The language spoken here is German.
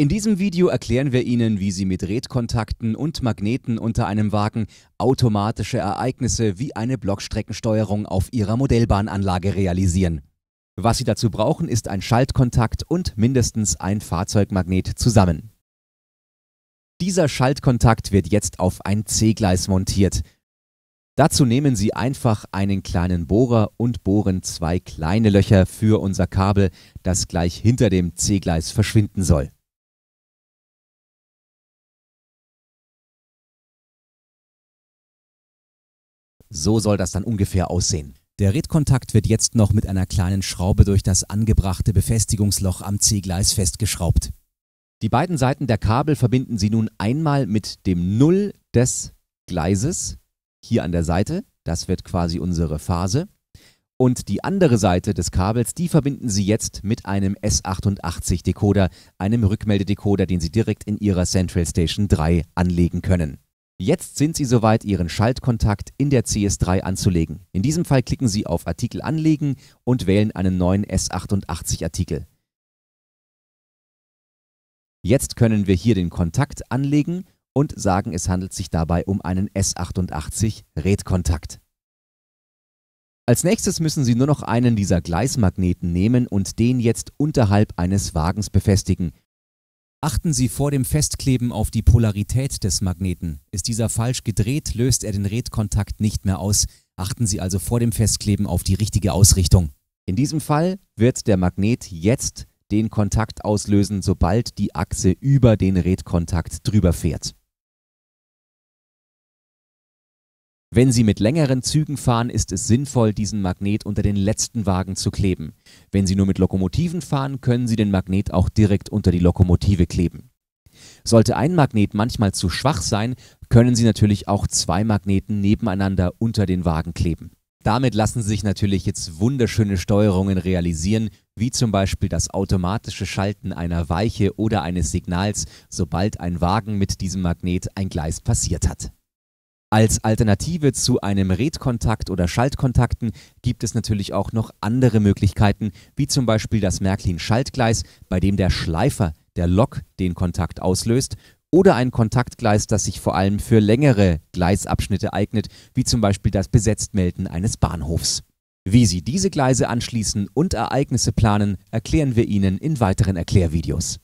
In diesem Video erklären wir Ihnen, wie Sie mit Redkontakten und Magneten unter einem Wagen automatische Ereignisse wie eine Blockstreckensteuerung auf Ihrer Modellbahnanlage realisieren. Was Sie dazu brauchen, ist ein Schaltkontakt und mindestens ein Fahrzeugmagnet zusammen. Dieser Schaltkontakt wird jetzt auf ein C-Gleis montiert. Dazu nehmen Sie einfach einen kleinen Bohrer und bohren zwei kleine Löcher für unser Kabel, das gleich hinter dem C-Gleis verschwinden soll. So soll das dann ungefähr aussehen. Der Redkontakt wird jetzt noch mit einer kleinen Schraube durch das angebrachte Befestigungsloch am Ziehgleis festgeschraubt. Die beiden Seiten der Kabel verbinden Sie nun einmal mit dem Null des Gleises hier an der Seite. Das wird quasi unsere Phase. Und die andere Seite des Kabels, die verbinden Sie jetzt mit einem S88-Decoder, einem Rückmeldedecoder, den Sie direkt in Ihrer Central Station 3 anlegen können. Jetzt sind Sie soweit, Ihren Schaltkontakt in der CS3 anzulegen. In diesem Fall klicken Sie auf Artikel anlegen und wählen einen neuen S88-Artikel. Jetzt können wir hier den Kontakt anlegen und sagen, es handelt sich dabei um einen s 88 red Als nächstes müssen Sie nur noch einen dieser Gleismagneten nehmen und den jetzt unterhalb eines Wagens befestigen Achten Sie vor dem Festkleben auf die Polarität des Magneten. Ist dieser falsch gedreht, löst er den Redkontakt nicht mehr aus. Achten Sie also vor dem Festkleben auf die richtige Ausrichtung. In diesem Fall wird der Magnet jetzt den Kontakt auslösen, sobald die Achse über den Redkontakt drüber fährt. Wenn Sie mit längeren Zügen fahren, ist es sinnvoll, diesen Magnet unter den letzten Wagen zu kleben. Wenn Sie nur mit Lokomotiven fahren, können Sie den Magnet auch direkt unter die Lokomotive kleben. Sollte ein Magnet manchmal zu schwach sein, können Sie natürlich auch zwei Magneten nebeneinander unter den Wagen kleben. Damit lassen sich natürlich jetzt wunderschöne Steuerungen realisieren, wie zum Beispiel das automatische Schalten einer Weiche oder eines Signals, sobald ein Wagen mit diesem Magnet ein Gleis passiert hat. Als Alternative zu einem Redkontakt oder Schaltkontakten gibt es natürlich auch noch andere Möglichkeiten, wie zum Beispiel das Märklin-Schaltgleis, bei dem der Schleifer, der Lok, den Kontakt auslöst, oder ein Kontaktgleis, das sich vor allem für längere Gleisabschnitte eignet, wie zum Beispiel das Besetztmelden eines Bahnhofs. Wie Sie diese Gleise anschließen und Ereignisse planen, erklären wir Ihnen in weiteren Erklärvideos.